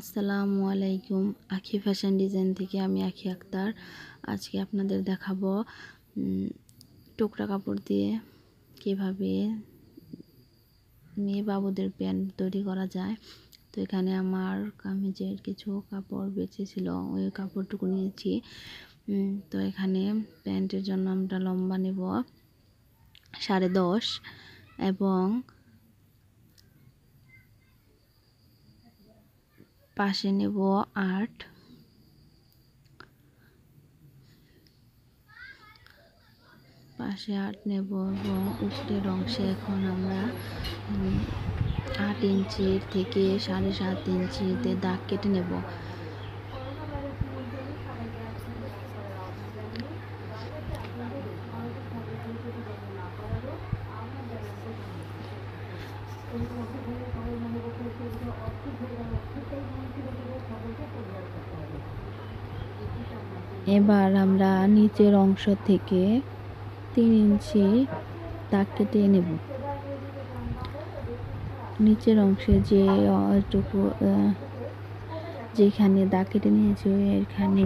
আসসালামু আলাইকুম আখি ফ্যাশন ডিজাইন থেকে আমি আখি আক্তার আজকে আপনাদের দেখাবো টুকরা কাপড় দিয়ে কিভাবে মেয়ে বাবুদের প্যান্ট তৈরি করা যায় তো এখানে আমার কামিজের কিছু কাপড় বেঁচেছিল ওই কাপড়টুকু নিয়েছি তো এখানে প্যান্টের জন্য আমরা লম্বা নেব সাড়ে দশ এবং পাশে নেব আট পাশে আট নেব এবং উপরের অংশে এখন আমরা আট ইঞ্চির থেকে সাড়ে সাত ইঞ্চিতে দাগ কেটে নেব এবার আমরা নিচের অংশ থেকে তিন ইঞ্চি দাগ কেটে নেব নিচের অংশে যে টুকু যেখানে দাগ কেটে নিয়েছি এখানে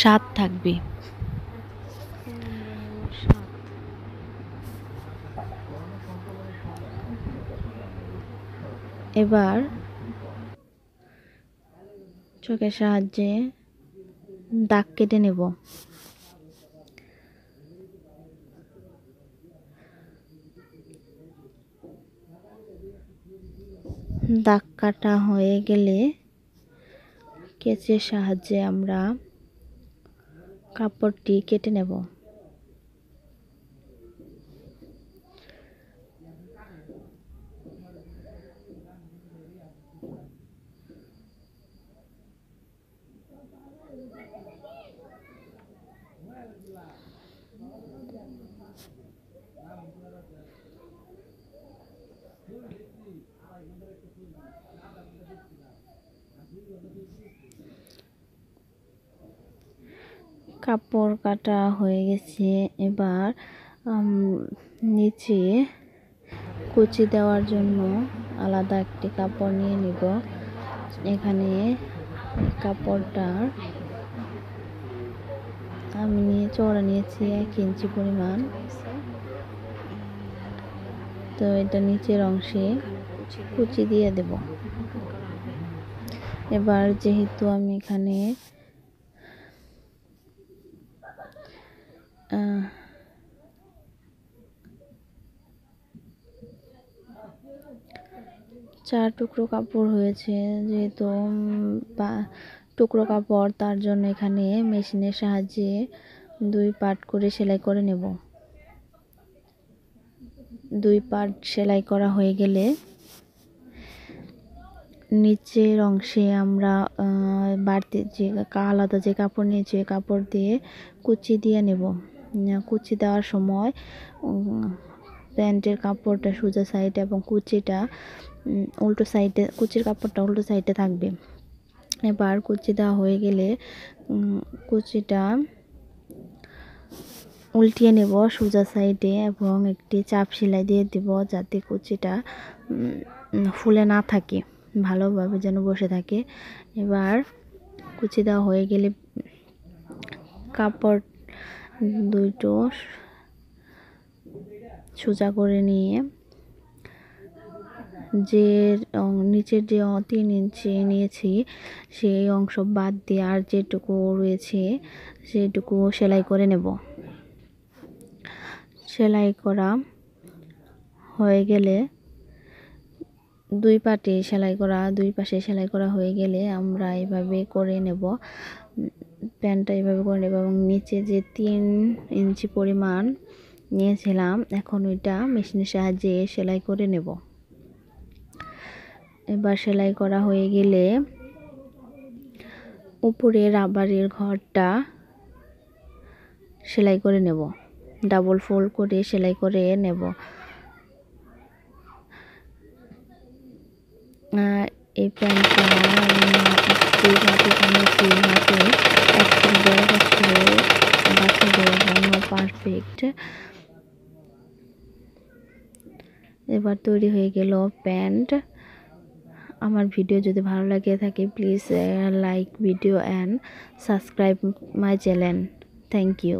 সাত থাকবে সাত এবার চোখের সাহায্যে দাগ কেটে নেব দাগ কাটা হয়ে গেলে কেচের সাহায্যে আমরা কাপড়টি কেটে নেব কাপড় কাটা হয়ে গেছে এবার নিচে কুচি দেওয়ার জন্য আলাদা একটি কাপড় নিয়ে নিব এখানে কাপড়টার আমি নিয়ে চড়া নিয়েছি এক ইঞ্চি পরিমাণ তো এটা নিচের অংশে কুচি দিয়ে দেব এবার যেহেতু আমি এখানে চার টুকরো কাপড় হয়েছে যেহেতু টুকরো কাপড় তার জন্য এখানে মেশিনের সাহায্যে দুই পার্ট করে সেলাই করে নেব দুই পার্ট সেলাই করা হয়ে গেলে নিচের অংশে আমরা বাড়তি যে আলাদা যে কাপড় নিয়েছি কাপড় দিয়ে কুচি দিয়ে নেব কুচি দেওয়ার সময় প্যান্টের কাপড়টা সোজা সাইডে এবং কুচিটা উল্টো সাইডে কুচির কাপড়টা উল্টো সাইডে থাকবে এবার কুচি দেওয়া হয়ে গেলে কুচিটা উল্টিয়ে নেব সোজা সাইডে এবং একটি চাপ সেলাই দিয়ে দেব যাতে কুচিটা ফুলে না থাকে ভালোভাবে যেন বসে থাকে এবার কুচি দেওয়া হয়ে গেলে কাপড় দুটো সোজা করে নিয়ে যে নিচের যে তিন ইঞ্চি নিয়েছি সেই অংশ বাদ দিয়ে আর যেটুকু রয়েছে সেটুকু সেলাই করে নেব সেলাই করা হয়ে গেলে দুই পাটে সেলাই করা দুই পাশে সেলাই করা হয়ে গেলে আমরা এভাবে করে নেব প্যান্টটা এভাবে করে নেব এবং নিচে যে তিন ইঞ্চি পরিমাণ নিয়েছিলাম এখন ওইটা মেশিনের সাহায্যে সেলাই করে নেব এবার সেলাই করা হয়ে গেলে উপরে রাবারের ঘরটা সেলাই করে নেব ডাবল ফোল্ড করে সেলাই করে নেব এই প্যান্টটা পারফেক্ট এবার তৈরি হয়ে গেল প্যান্ট আমার ভিডিও যদি ভালো লাগে থাকে please like video and subscribe my channel thank you